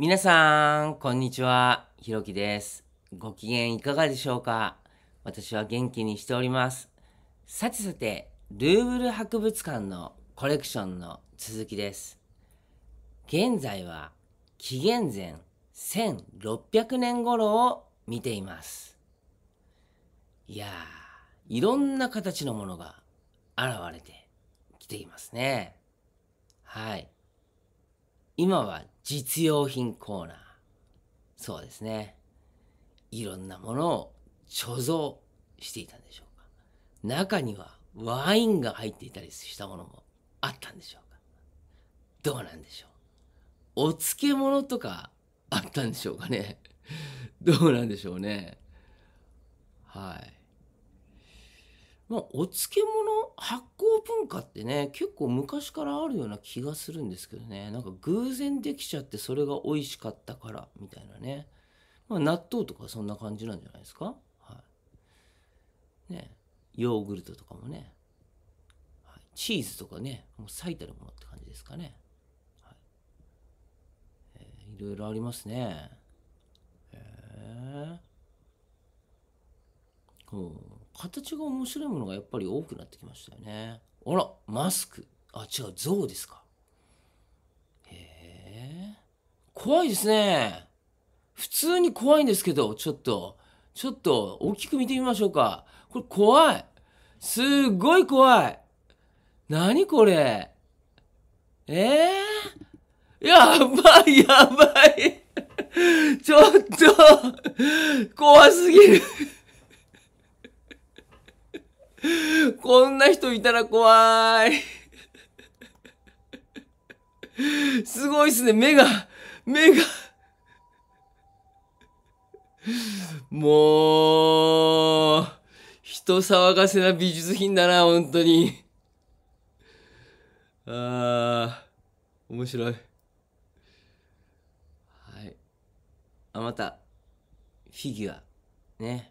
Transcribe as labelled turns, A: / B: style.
A: 皆さん、こんにちは。ひろきです。ご機嫌いかがでしょうか私は元気にしております。さてさて、ルーブル博物館のコレクションの続きです。現在は紀元前1600年頃を見ています。いやー、いろんな形のものが現れてきていますね。はい。今は実用品コーナー。そうですね。いろんなものを貯蔵していたんでしょうか。中にはワインが入っていたりしたものもあったんでしょうか。どうなんでしょう。お漬物とかあったんでしょうかね。どうなんでしょうね。はい。まあ、お漬物発文化ってね結構昔からあるような気がするんですけどねなんか偶然できちゃってそれが美味しかったからみたいなね、まあ、納豆とかそんな感じなんじゃないですか、はい、ねヨーグルトとかもね、はい、チーズとかねもう最たるものって感じですかね、はいえいろいろありますねへえー、ほう形が面白いものがやっぱり多くなってきましたよね。あら、マスク。あ、違う、象ですか。へえ。怖いですね。普通に怖いんですけど、ちょっと、ちょっと大きく見てみましょうか。これ怖い。すっごい怖い。何これ。ええー、やばい、やばい。ちょっと、怖すぎるこんな人いたら怖い。すごいっすね、目が、目が。もう、人騒がせな美術品だな、本当に。ああ、面白い。はい。あ、また、フィギュア。ね。